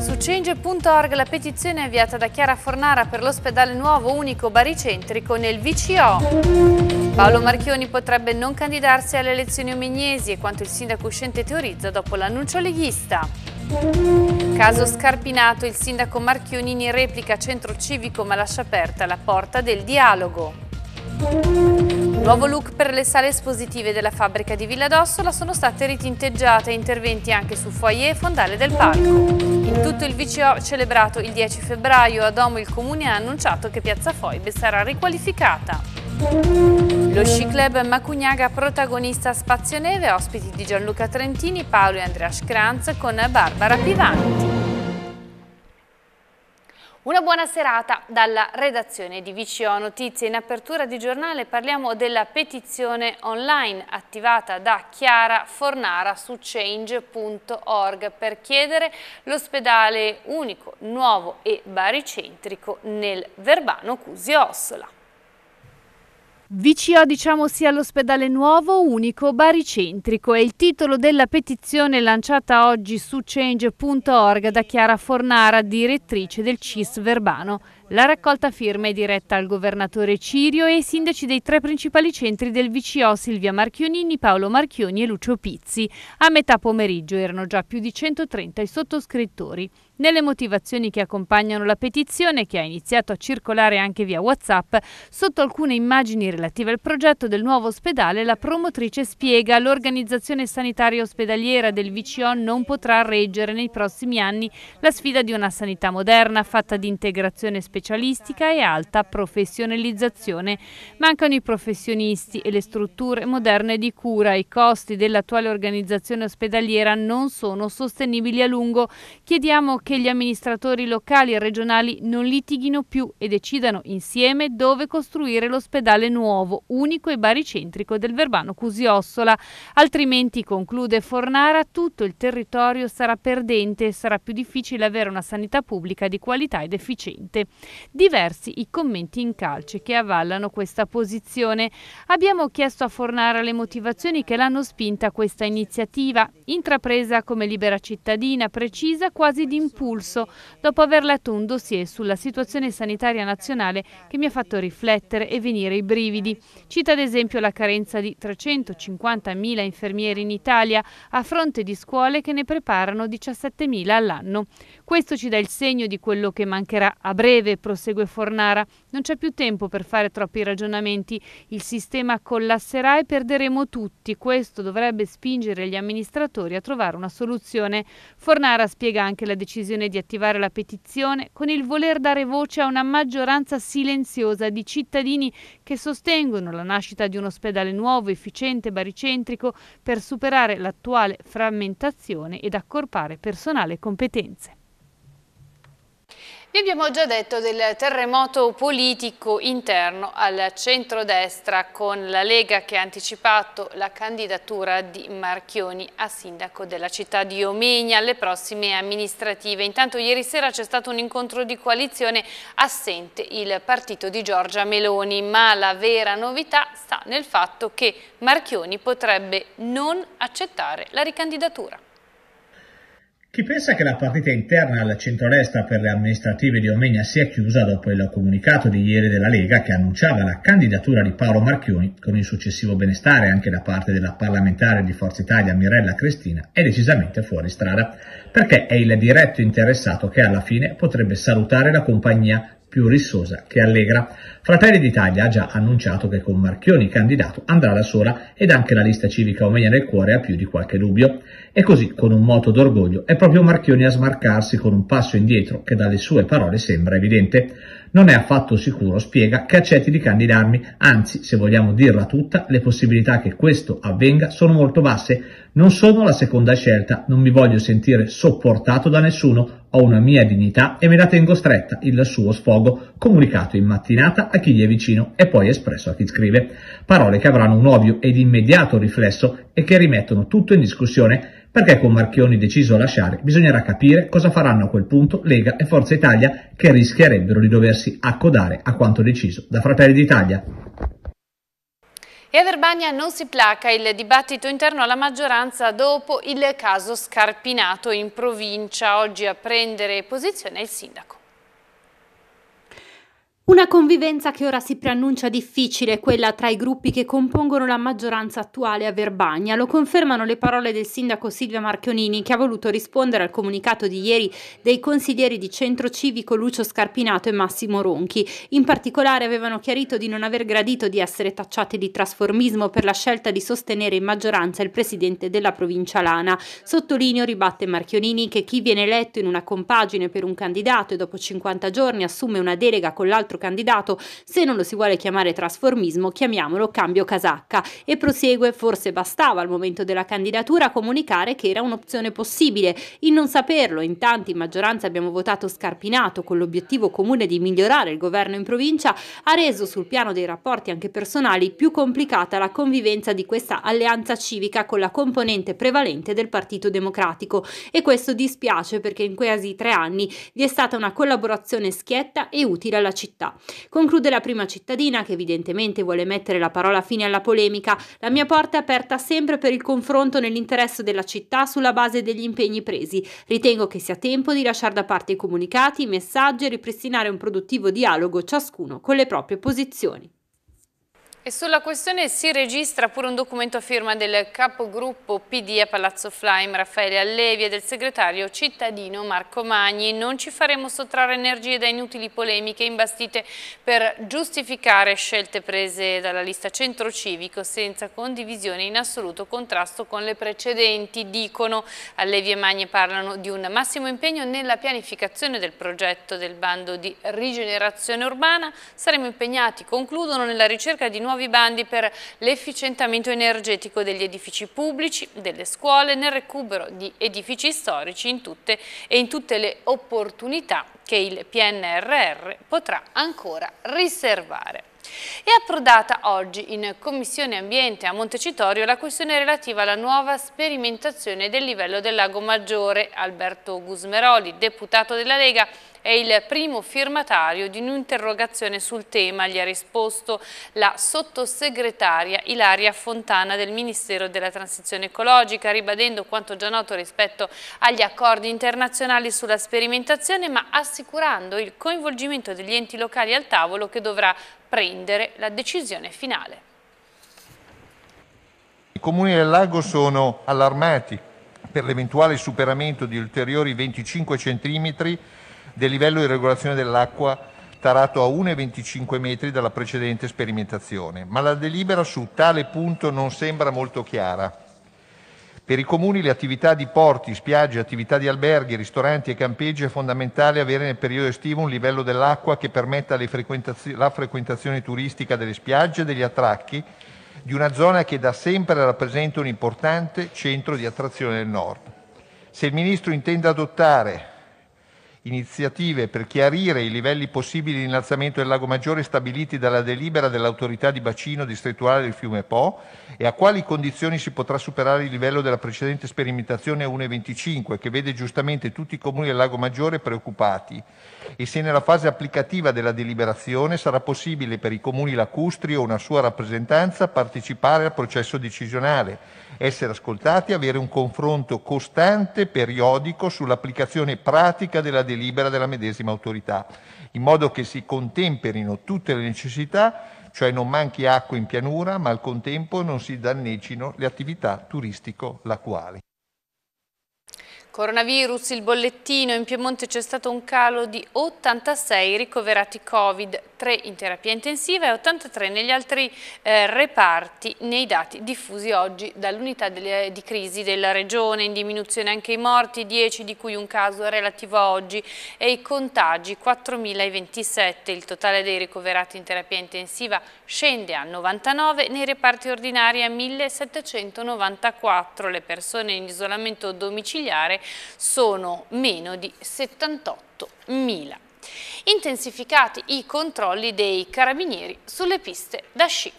Su Change.org la petizione avviata da Chiara Fornara per l'ospedale nuovo unico baricentrico nel VCO. Paolo Marchioni potrebbe non candidarsi alle elezioni omignesi e quanto il sindaco uscente teorizza dopo l'annuncio leghista. Caso Scarpinato, il sindaco Marchionini replica centro civico ma lascia aperta la porta del dialogo. Nuovo look per le sale espositive della fabbrica di Villa d'Ossola sono state ritinteggiate interventi anche su foyer e fondale del parco. In tutto il VCO celebrato il 10 febbraio a Domo il Comune ha annunciato che Piazza Foibe sarà riqualificata. Lo sci club Macugnaga protagonista Spazio Neve, ospiti di Gianluca Trentini, Paolo e Andrea Schranz con Barbara Pivanti. Una buona serata dalla redazione di VCO Notizie. In apertura di giornale parliamo della petizione online attivata da Chiara Fornara su change.org per chiedere l'ospedale unico, nuovo e baricentrico nel Verbano Cusio Ossola. VCO diciamo sia l'ospedale nuovo, unico, baricentrico è il titolo della petizione lanciata oggi su change.org da Chiara Fornara, direttrice del CIS Verbano. La raccolta firme è diretta al governatore Cirio e ai sindaci dei tre principali centri del VCO Silvia Marchionini, Paolo Marchioni e Lucio Pizzi. A metà pomeriggio erano già più di 130 i sottoscrittori. Nelle motivazioni che accompagnano la petizione, che ha iniziato a circolare anche via WhatsApp, sotto alcune immagini relative al progetto del nuovo ospedale, la promotrice spiega l'organizzazione sanitaria ospedaliera del VCO non potrà reggere nei prossimi anni la sfida di una sanità moderna fatta di integrazione specialistica e alta professionalizzazione. Mancano i professionisti e le strutture moderne di cura. I costi dell'attuale organizzazione ospedaliera non sono sostenibili a lungo. Chiediamo che gli amministratori locali e regionali non litighino più e decidano insieme dove costruire l'ospedale nuovo, unico e baricentrico del Verbano Cusiossola. Altrimenti, conclude Fornara, tutto il territorio sarà perdente e sarà più difficile avere una sanità pubblica di qualità ed efficiente. Diversi i commenti in calce che avallano questa posizione. Abbiamo chiesto a Fornara le motivazioni che l'hanno spinta a questa iniziativa, intrapresa come libera cittadina, precisa quasi d'impegno Pulso dopo aver letto un dossier sulla situazione sanitaria nazionale che mi ha fatto riflettere e venire i brividi. Cita ad esempio la carenza di 350.000 infermieri in Italia a fronte di scuole che ne preparano 17.000 all'anno. Questo ci dà il segno di quello che mancherà a breve, prosegue Fornara. Non c'è più tempo per fare troppi ragionamenti. Il sistema collasserà e perderemo tutti. Questo dovrebbe spingere gli amministratori a trovare una soluzione. Fornara spiega anche la decisione decisione di attivare la petizione con il voler dare voce a una maggioranza silenziosa di cittadini che sostengono la nascita di un ospedale nuovo, efficiente, e baricentrico per superare l'attuale frammentazione ed accorpare personale e competenze. Vi abbiamo già detto del terremoto politico interno al centrodestra con la Lega che ha anticipato la candidatura di Marchioni a sindaco della città di Omegna alle prossime amministrative. Intanto ieri sera c'è stato un incontro di coalizione assente il partito di Giorgia Meloni, ma la vera novità sta nel fatto che Marchioni potrebbe non accettare la ricandidatura. Chi pensa che la partita interna alla centrodestra per le amministrative di Omegna sia chiusa dopo il comunicato di ieri della Lega che annunciava la candidatura di Paolo Marchioni con il successivo benestare anche da parte della parlamentare di Forza Italia Mirella Cristina è decisamente fuori strada, perché è il diretto interessato che alla fine potrebbe salutare la compagnia più rissosa che allegra. Fratelli d'Italia ha già annunciato che con Marchioni candidato andrà la sola ed anche la lista civica Omegna nel Cuore ha più di qualche dubbio. E così, con un moto d'orgoglio, è proprio Marchioni a smarcarsi con un passo indietro che dalle sue parole sembra evidente. Non è affatto sicuro, spiega, che accetti di candidarmi, anzi, se vogliamo dirla tutta, le possibilità che questo avvenga sono molto basse. Non sono la seconda scelta, non mi voglio sentire sopportato da nessuno, ho una mia dignità e me la tengo stretta, il suo sfogo, comunicato in mattinata a chi gli è vicino e poi espresso a chi scrive. Parole che avranno un ovvio ed immediato riflesso e che rimettono tutto in discussione perché con Marchioni deciso a lasciare bisognerà capire cosa faranno a quel punto Lega e Forza Italia che rischierebbero di doversi accodare a quanto deciso da Fratelli d'Italia. E a Verbania non si placa il dibattito interno alla maggioranza dopo il caso scarpinato in provincia. Oggi a prendere posizione il sindaco. Una convivenza che ora si preannuncia difficile, quella tra i gruppi che compongono la maggioranza attuale a Verbagna. Lo confermano le parole del sindaco Silvia Marchionini, che ha voluto rispondere al comunicato di ieri dei consiglieri di centro civico Lucio Scarpinato e Massimo Ronchi. In particolare avevano chiarito di non aver gradito di essere tacciati di trasformismo per la scelta di sostenere in maggioranza il presidente della provincia Lana. Sottolineo, ribatte Marchionini, che chi viene eletto in una compagine per un candidato e dopo 50 giorni assume una delega con l'altro nostro candidato. Se non lo si vuole chiamare trasformismo, chiamiamolo cambio casacca. E prosegue, forse bastava al momento della candidatura comunicare che era un'opzione possibile. In non saperlo, in tanti in maggioranza abbiamo votato Scarpinato con l'obiettivo comune di migliorare il governo in provincia, ha reso sul piano dei rapporti anche personali più complicata la convivenza di questa alleanza civica con la componente prevalente del Partito Democratico. E questo dispiace perché in quasi tre anni vi è stata una collaborazione schietta e utile alla città città. Conclude la prima cittadina che evidentemente vuole mettere la parola fine alla polemica. La mia porta è aperta sempre per il confronto nell'interesse della città sulla base degli impegni presi. Ritengo che sia tempo di lasciare da parte i comunicati, i messaggi e ripristinare un produttivo dialogo ciascuno con le proprie posizioni. E sulla questione si registra pure un documento a firma del capogruppo PD a Palazzo Flaim, Raffaele Allevi e del segretario cittadino Marco Magni. Non ci faremo sottrarre energie da inutili polemiche imbastite per giustificare scelte prese dalla lista centrocivico senza condivisione in assoluto contrasto con le precedenti, dicono. Allevi e Magni parlano di un massimo impegno nella pianificazione del progetto del bando di rigenerazione urbana. Saremo impegnati, concludono, nella ricerca di nuove nuovi bandi per l'efficientamento energetico degli edifici pubblici, delle scuole, nel recupero di edifici storici in tutte e in tutte le opportunità che il PNRR potrà ancora riservare. È approdata oggi in Commissione Ambiente a Montecitorio la questione relativa alla nuova sperimentazione del livello del Lago Maggiore. Alberto Gusmeroli, deputato della Lega, è il primo firmatario di un'interrogazione sul tema, gli ha risposto la sottosegretaria Ilaria Fontana del Ministero della Transizione Ecologica, ribadendo quanto già noto rispetto agli accordi internazionali sulla sperimentazione, ma assicurando il coinvolgimento degli enti locali al tavolo che dovrà prendere la decisione finale. I comuni del lago sono allarmati per l'eventuale superamento di ulteriori 25 centimetri del livello di regolazione dell'acqua tarato a 1,25 metri dalla precedente sperimentazione, ma la delibera su tale punto non sembra molto chiara. Per i comuni le attività di porti, spiagge, attività di alberghi, ristoranti e campeggi è fondamentale avere nel periodo estivo un livello dell'acqua che permetta frequentazio- la frequentazione turistica delle spiagge e degli attracchi di una zona che da sempre rappresenta un importante centro di attrazione del nord. Se il Ministro intende adottare iniziative per chiarire i livelli possibili di innalzamento del lago Maggiore stabiliti dalla delibera dell'autorità di bacino distrettuale del fiume Po e a quali condizioni si potrà superare il livello della precedente sperimentazione 1,25 che vede giustamente tutti i comuni del lago Maggiore preoccupati e se nella fase applicativa della deliberazione sarà possibile per i comuni lacustri o una sua rappresentanza partecipare al processo decisionale, essere ascoltati e avere un confronto costante, periodico sull'applicazione pratica della deliberazione delibera della medesima autorità, in modo che si contemperino tutte le necessità, cioè non manchi acqua in pianura, ma al contempo non si danneggino le attività turistico-lacuali. Coronavirus, il bollettino, in Piemonte c'è stato un calo di 86 ricoverati Covid, 3 in terapia intensiva e 83 negli altri eh, reparti nei dati diffusi oggi dall'unità di crisi della regione, in diminuzione anche i morti, 10 di cui un caso relativo a oggi e i contagi 4.027, il totale dei ricoverati in terapia intensiva scende a 99, nei reparti ordinari a 1.794, le persone in isolamento domiciliare sono meno di 78.000 intensificati i controlli dei carabinieri sulle piste da sci.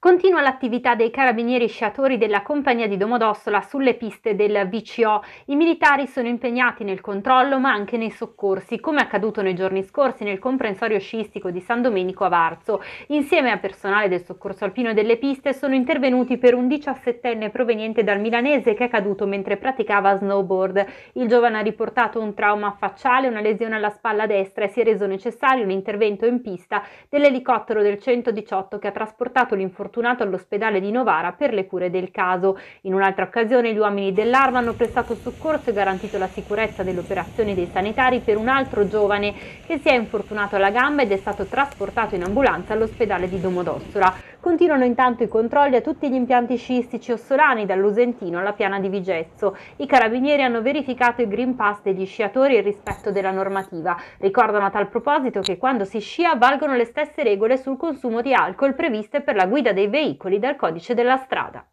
Continua l'attività dei carabinieri sciatori della compagnia di Domodossola sulle piste del VCO. I militari sono impegnati nel controllo ma anche nei soccorsi, come accaduto nei giorni scorsi nel comprensorio sciistico di San Domenico a Varzo. Insieme a personale del soccorso alpino delle piste sono intervenuti per un 17enne proveniente dal milanese che è caduto mentre praticava snowboard. Il giovane ha riportato un trauma facciale, una lesione alla spalla destra e si è reso necessario un intervento in pista dell'elicottero del 118 che ha trasportato l'informazione infortunato all'ospedale di Novara per le cure del caso. In un'altra occasione gli uomini dell'Arma hanno prestato soccorso e garantito la sicurezza delle operazioni dei sanitari per un altro giovane che si è infortunato alla gamba ed è stato trasportato in ambulanza all'ospedale di Domodossola. Continuano intanto i controlli a tutti gli impianti sciistici ossolani dall'Usentino alla piana di Vigezzo. I carabinieri hanno verificato i green pass degli sciatori e il rispetto della normativa. Ricordano a tal proposito che quando si scia valgono le stesse regole sul consumo di alcol previste per la guida dei veicoli dal codice della strada.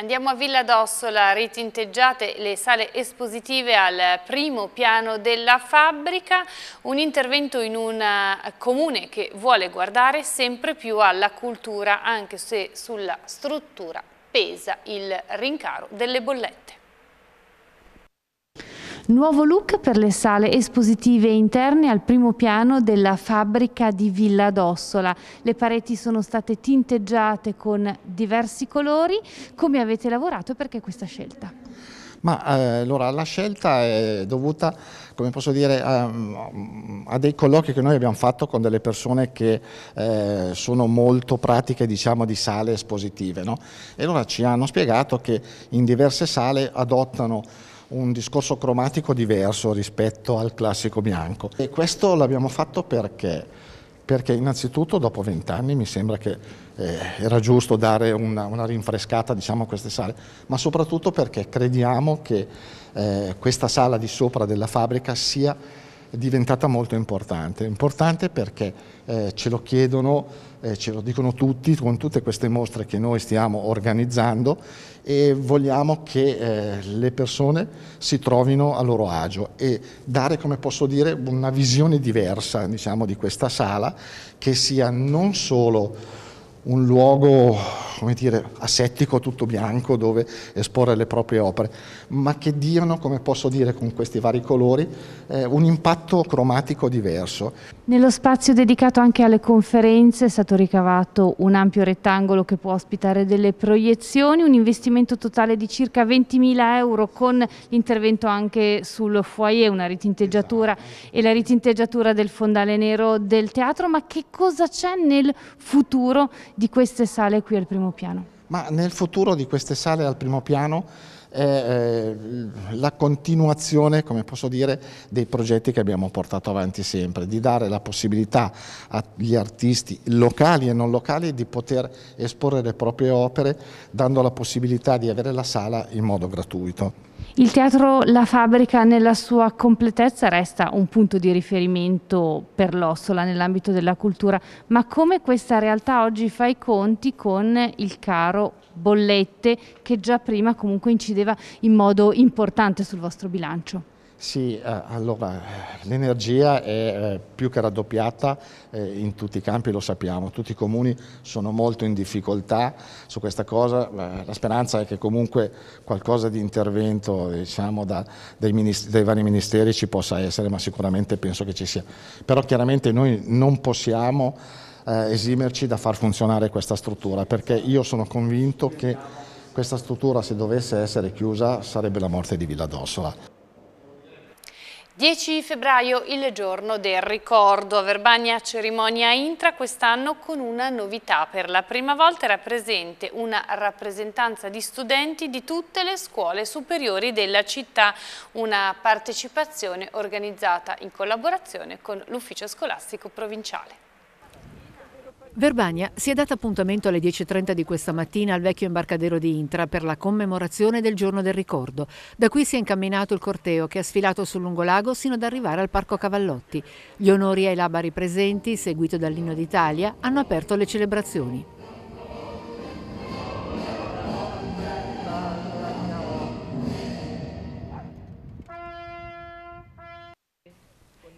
Andiamo a Villa d'Ossola, ritinteggiate le sale espositive al primo piano della fabbrica, un intervento in un eh, comune che vuole guardare sempre più alla cultura, anche se sulla struttura pesa il rincaro delle bollette. Nuovo look per le sale espositive interne al primo piano della fabbrica di Villa d'Ossola. Le pareti sono state tinteggiate con diversi colori. Come avete lavorato e perché questa scelta? Ma eh, allora la scelta è dovuta, come posso dire, a, mm, a, dei colloqui che noi abbiamo fatto con delle persone che eh, sono molto pratiche, diciamo, di sale espositive, no? E allora ci hanno spiegato che in diverse sale adottano un discorso cromatico diverso rispetto al classico bianco. E questo l'abbiamo fatto perché? Perché innanzitutto dopo vent'anni mi sembra che eh, era giusto dare una, una rinfrescata diciamo, a queste sale, ma soprattutto perché crediamo che eh, questa sala di sopra della fabbrica sia è diventata molto importante. Importante perché eh, ce lo chiedono, eh, ce lo dicono tutti, con tutte queste mostre che noi stiamo organizzando e vogliamo che eh, le persone si trovino a loro agio e dare, come posso dire, una visione diversa diciamo, di questa sala che sia non solo un luogo, come dire, asettico, tutto bianco, dove esporre le proprie opere, ma che diano, come posso dire con questi vari colori, eh, un impatto cromatico diverso. Nello spazio dedicato anche alle conferenze è stato ricavato un ampio rettangolo che può ospitare delle proiezioni, un investimento totale di circa 20.000 euro con l'intervento anche sul foyer, una ritinteggiatura esatto. e la ritinteggiatura del fondale nero del teatro, ma che cosa c'è nel futuro di queste sale qui al primo piano? Ma nel futuro di queste sale al primo piano eh, la continuazione, come posso dire, dei progetti che abbiamo portato avanti sempre, di dare la possibilità agli artisti locali e non locali di poter esporre le proprie opere, dando la possibilità di avere la sala in modo gratuito. Il teatro La Fabbrica nella sua completezza resta un punto di riferimento per l'Ossola nell'ambito della cultura, ma come questa realtà oggi fa i conti con il caro bollette che già prima comunque incideva in modo importante sul vostro bilancio? Sì, eh, allora eh, l'energia è eh, più che raddoppiata in tutti i campi, lo sappiamo, tutti i comuni sono molto in difficoltà su questa cosa, la speranza è che comunque qualcosa di intervento diciamo, da, dai, dai, vari ministeri ci possa essere, ma sicuramente penso che ci sia. Però chiaramente noi non possiamo eh, esimerci da far funzionare questa struttura, perché io sono convinto che questa struttura se dovesse essere chiusa sarebbe la morte di Villa d'Ossola. 10 febbraio, il giorno del ricordo. A Verbania cerimonia intra quest'anno con una novità. Per la prima volta era presente una rappresentanza di studenti di tutte le scuole superiori della città. Una partecipazione organizzata in collaborazione con l'Ufficio Scolastico Provinciale. Verbania si è data appuntamento alle 10.30 di questa mattina al vecchio imbarcadero di Intra per la commemorazione del giorno del ricordo. Da qui si è incamminato il corteo che ha sfilato sul lungolago sino ad arrivare al Parco Cavallotti. Gli onori ai labari presenti, seguito dall'inno d'Italia, hanno aperto le celebrazioni.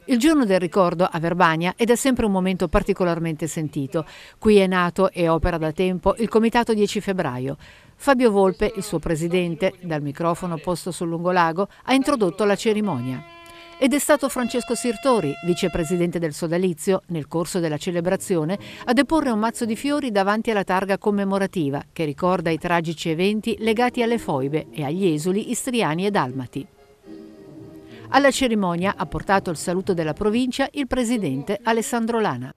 Il giorno del ricordo a Verbania è da sempre un momento particolarmente sentito. Qui è nato e opera da tempo il Comitato 10 febbraio. Fabio Volpe, il suo presidente, dal microfono posto sul lungolago, ha introdotto la cerimonia. Ed è stato Francesco Sirtori, vicepresidente del sodalizio, nel corso della celebrazione, a deporre un mazzo di fiori davanti alla targa commemorativa che ricorda i tragici eventi legati alle foibe e agli esuli istriani e dalmati. Alla cerimonia ha portato il saluto della provincia il presidente Alessandro Lana.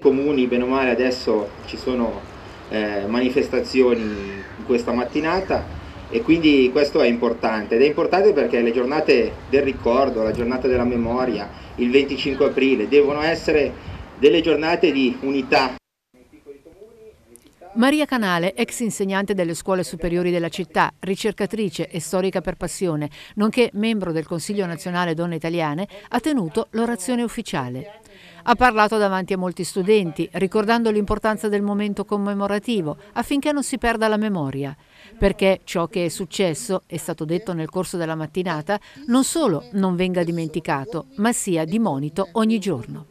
Comuni, bene o male, adesso ci sono eh, manifestazioni in questa mattinata e quindi questo è importante ed è importante perché le giornate del ricordo, la giornata della memoria, il 25 aprile devono essere delle giornate di unità Maria Canale, ex insegnante delle scuole superiori della città, ricercatrice e storica per passione, nonché membro del Consiglio nazionale donne italiane, ha tenuto l'orazione ufficiale. Ha parlato davanti a molti studenti, ricordando l'importanza del momento commemorativo affinché non si perda la memoria, perché ciò che è successo, è stato detto nel corso della mattinata, non solo non venga dimenticato, ma sia di monito ogni giorno.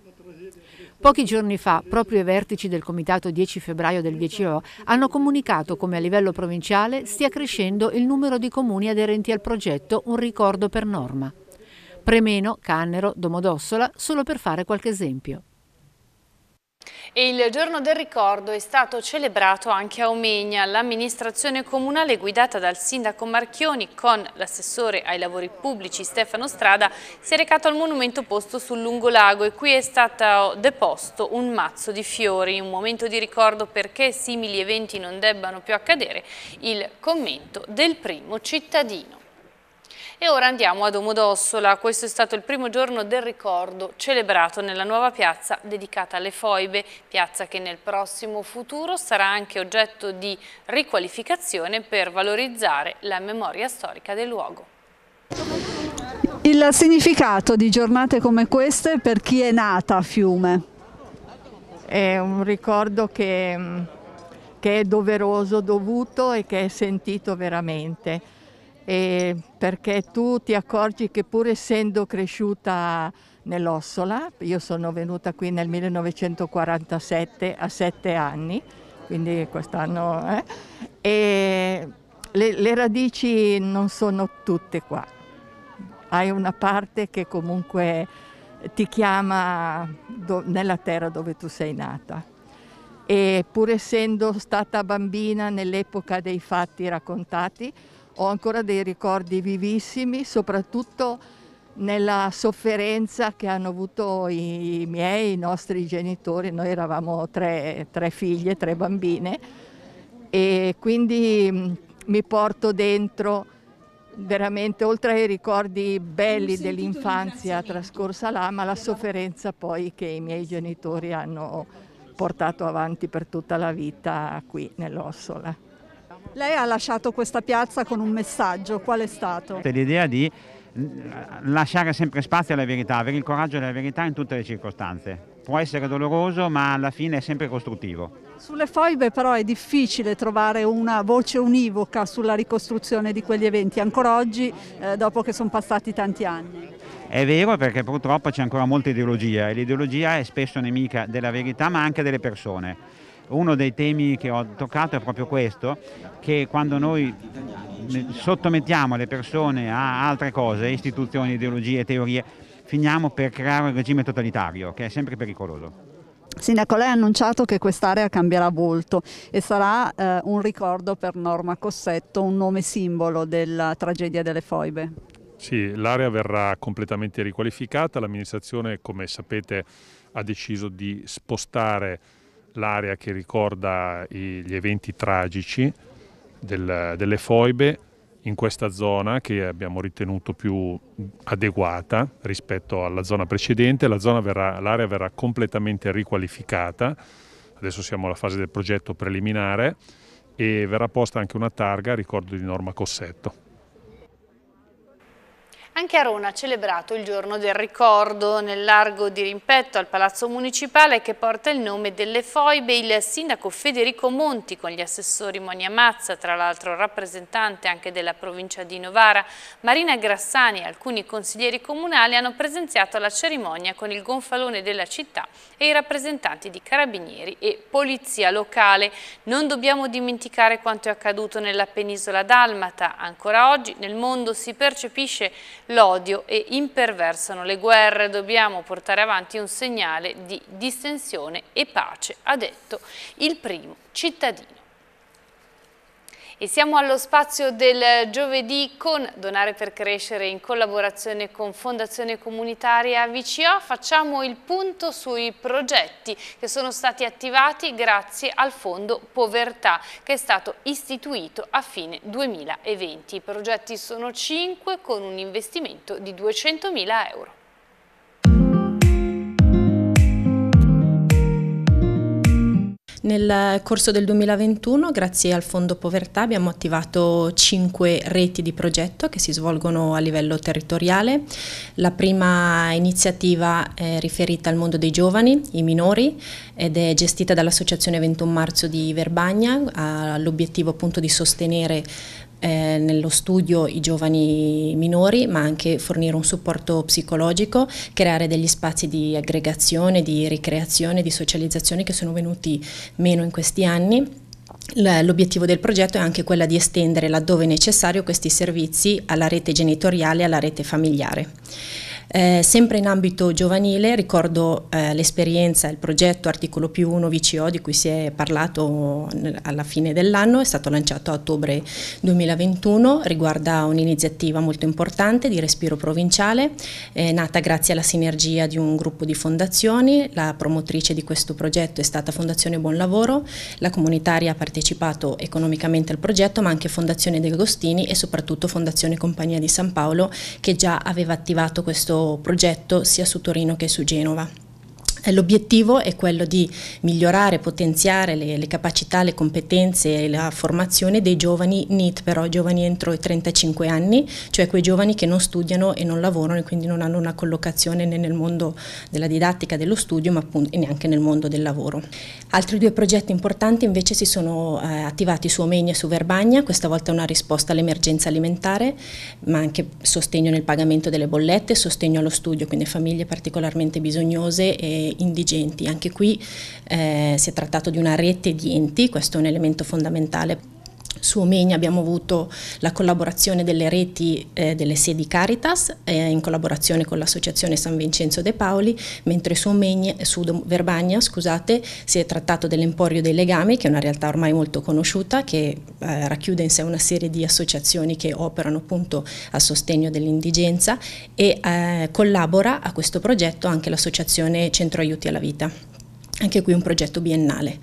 Pochi giorni fa, proprio i vertici del Comitato 10 febbraio del 10 BCO hanno comunicato come a livello provinciale stia crescendo il numero di comuni aderenti al progetto Un ricordo per norma. Premeno, Cannero, Domodossola, solo per fare qualche esempio. E il giorno del ricordo è stato celebrato anche a Omegna. L'amministrazione comunale guidata dal sindaco Marchioni con l'assessore ai lavori pubblici Stefano Strada si è recato al monumento posto sul Lungolago e qui è stato deposto un mazzo di fiori. Un momento di ricordo perché simili eventi non debbano più accadere. Il commento del primo cittadino. E ora andiamo a Domodossola, questo è stato il primo giorno del ricordo celebrato nella nuova piazza dedicata alle foibe, piazza che nel prossimo futuro sarà anche oggetto di riqualificazione per valorizzare la memoria storica del luogo. Il significato di giornate come queste per chi è nata a Fiume? È un ricordo che, che è doveroso, dovuto e che è sentito veramente eh, perché tu ti accorgi che pur essendo cresciuta nell'Ossola, io sono venuta qui nel 1947 a sette anni, quindi quest'anno, eh, e le, le radici non sono tutte qua. Hai una parte che comunque ti chiama do, nella terra dove tu sei nata. E pur essendo stata bambina nell'epoca dei fatti raccontati, ho ancora dei ricordi vivissimi, soprattutto nella sofferenza che hanno avuto i miei, i nostri genitori. Noi eravamo tre, tre figlie, tre bambine e quindi mi porto dentro veramente oltre ai ricordi belli dell'infanzia trascorsa là, ma la sofferenza poi che i miei genitori hanno portato avanti per tutta la vita qui nell'Ossola. Lei ha lasciato questa piazza con un messaggio, qual è stato? L'idea di eh, lasciare sempre spazio alla verità, avere il coraggio della verità in tutte le circostanze. Può essere doloroso, ma alla fine è sempre costruttivo. Sulle foibe però è difficile trovare una voce univoca sulla ricostruzione di quegli eventi, ancora oggi, eh, dopo che sono passati tanti anni. È vero perché purtroppo c'è ancora molta ideologia e l'ideologia è spesso nemica della verità ma anche delle persone uno dei temi che ho toccato è proprio questo, che quando noi sottomettiamo le persone a altre cose, istituzioni, ideologie, teorie, finiamo per creare un regime totalitario che è sempre pericoloso. Sindaco, lei ha annunciato che quest'area cambierà volto e sarà eh, un ricordo per Norma Cossetto, un nome simbolo della tragedia delle foibe. Sì, l'area verrà completamente riqualificata, l'amministrazione come sapete ha deciso di spostare l'area che ricorda i, gli eventi tragici del, delle foibe in questa zona che abbiamo ritenuto più adeguata rispetto alla zona precedente. La verrà, l'area verrà completamente riqualificata, adesso siamo alla fase del progetto preliminare e verrà posta anche una targa a ricordo di Norma Cossetto. Anche a Arona ha celebrato il giorno del ricordo nel largo di Rimpetto al Palazzo Municipale che porta il nome delle foibe il sindaco Federico Monti con gli assessori Monia Mazza, tra l'altro rappresentante anche della provincia di Novara, Marina Grassani e alcuni consiglieri comunali hanno presenziato la cerimonia con il gonfalone della città e i rappresentanti di carabinieri e polizia locale. Non dobbiamo dimenticare quanto è accaduto nella penisola Dalmata. Ancora oggi nel mondo si percepisce l'odio e imperversano le guerre. Dobbiamo portare avanti un segnale di distensione e pace, ha detto il primo cittadino. E siamo allo spazio del giovedì con Donare per Crescere in collaborazione con Fondazione Comunitaria VCO. Facciamo il punto sui progetti che sono stati attivati grazie al Fondo Povertà che è stato istituito a fine 2020. I progetti sono 5 con un investimento di 200.000 euro. Nel corso del 2021, grazie al Fondo Povertà, abbiamo attivato cinque reti di progetto che si svolgono a livello territoriale. La prima iniziativa è riferita al mondo dei giovani, i minori, ed è gestita dall'Associazione 21 Marzo di Verbagna, ha l'obiettivo appunto di sostenere eh, nello studio i giovani minori, ma anche fornire un supporto psicologico, creare degli spazi di aggregazione, di ricreazione, di socializzazione che sono venuti meno in questi anni. L'obiettivo del progetto è anche quello di estendere laddove necessario questi servizi alla rete genitoriale e alla rete familiare. Eh, sempre in ambito giovanile ricordo eh, l'esperienza, il progetto articolo più 1 VCO di cui si è parlato alla fine dell'anno, è stato lanciato a ottobre 2021, riguarda un'iniziativa molto importante di respiro provinciale, eh, nata grazie alla sinergia di un gruppo di fondazioni, la promotrice di questo progetto è stata Fondazione Buon Lavoro, la comunitaria ha partecipato economicamente al progetto ma anche Fondazione De Agostini e soprattutto Fondazione Compagnia di San Paolo che già aveva attivato questo progetto sia su Torino che su Genova. Eh, l'obiettivo è quello di migliorare, potenziare le, le, capacità, le competenze e la formazione dei giovani NEET, però giovani entro i 35 anni, cioè quei giovani che non studiano e non lavorano e quindi non hanno una collocazione né nel mondo della didattica, dello studio, ma appunto, neanche nel mondo del lavoro. Altri due progetti importanti invece si sono eh, attivati su Omegna e su Verbagna, questa volta una risposta all'emergenza alimentare, ma anche sostegno nel pagamento delle bollette, sostegno allo studio, quindi famiglie particolarmente bisognose e indigenti. Anche qui eh, si è trattato di una rete di enti, questo è un elemento fondamentale su Omegna abbiamo avuto la collaborazione delle reti eh, delle sedi Caritas eh, in collaborazione con l'associazione San Vincenzo De Paoli, mentre su, Omegna, su Verbagna scusate, si è trattato dell'Emporio dei Legami, che è una realtà ormai molto conosciuta, che eh, racchiude in sé una serie di associazioni che operano appunto a sostegno dell'indigenza e eh, collabora a questo progetto anche l'associazione Centro Aiuti alla Vita. Anche qui un progetto biennale.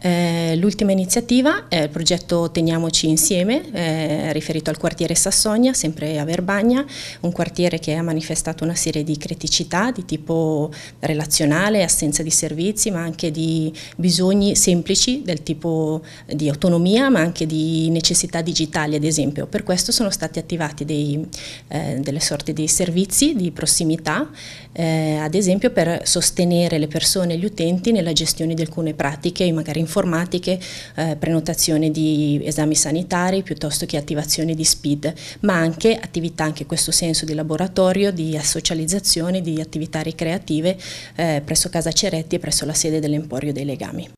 Eh, l'ultima iniziativa è il progetto Teniamoci Insieme, eh, riferito al quartiere Sassonia, sempre a Verbagna, un quartiere che ha manifestato una serie di criticità di tipo relazionale, assenza di servizi, ma anche di bisogni semplici del tipo eh, di autonomia, ma anche di necessità digitali ad esempio. Per questo sono stati attivati dei, eh, delle sorte di servizi di prossimità, eh, ad esempio per sostenere le persone e gli utenti nella gestione di alcune pratiche, magari informatiche, eh, prenotazione di esami sanitari piuttosto che attivazione di SPID, ma anche attività, anche questo senso di laboratorio, di socializzazione, di attività ricreative eh, presso Casa Ceretti e presso la sede dell'Emporio dei Legami.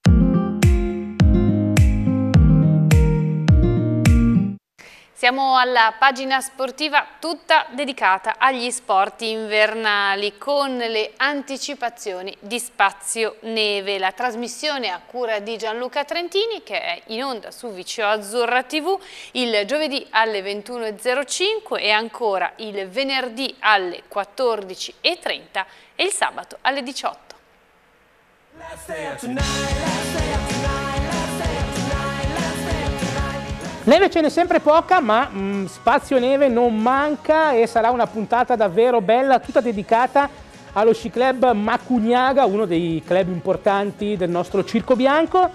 Siamo alla pagina sportiva tutta dedicata agli sport invernali con le anticipazioni di Spazio Neve, la trasmissione a cura di Gianluca Trentini che è in onda su Viceo Azzurra TV il giovedì alle 21.05 e ancora il venerdì alle 14.30 e il sabato alle 18.00. Let's stay up tonight, let's stay up tonight. Neve ce n'è sempre poca, ma mh, mm, spazio neve non manca e sarà una puntata davvero bella, tutta dedicata allo sci club Macugnaga, uno dei club importanti del nostro Circo Bianco.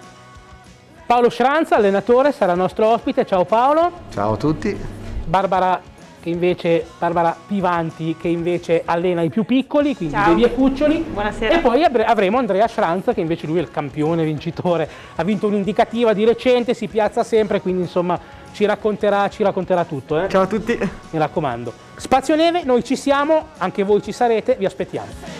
Paolo Schranza, allenatore, sarà nostro ospite. Ciao Paolo. Ciao a tutti. Barbara che invece Barbara Pivanti che invece allena i più piccoli, quindi Ciao. Devi e Cuccioli. Buonasera. E poi avremo Andrea Schranz che invece lui è il campione vincitore, ha vinto un'indicativa di recente, si piazza sempre, quindi insomma ci racconterà, ci racconterà tutto. Eh? Ciao a tutti. Mi raccomando. Spazio Neve, noi ci siamo, anche voi ci sarete, vi aspettiamo.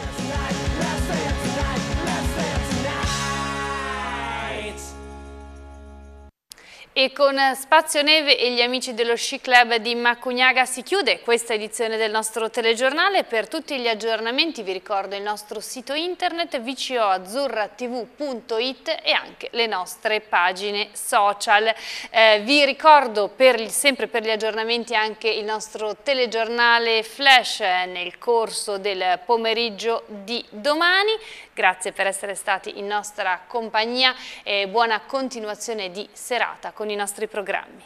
E con Spazio Neve e gli amici dello Sci Club di Macugnaga si chiude questa edizione del nostro telegiornale. Per tutti gli aggiornamenti vi ricordo il nostro sito internet vcoazzurratv.it e anche le nostre pagine social. Eh, vi ricordo per, sempre per gli aggiornamenti anche il nostro telegiornale Flash nel corso del pomeriggio di domani. Grazie per essere stati in nostra compagnia e buona continuazione di serata con i nostri programmi.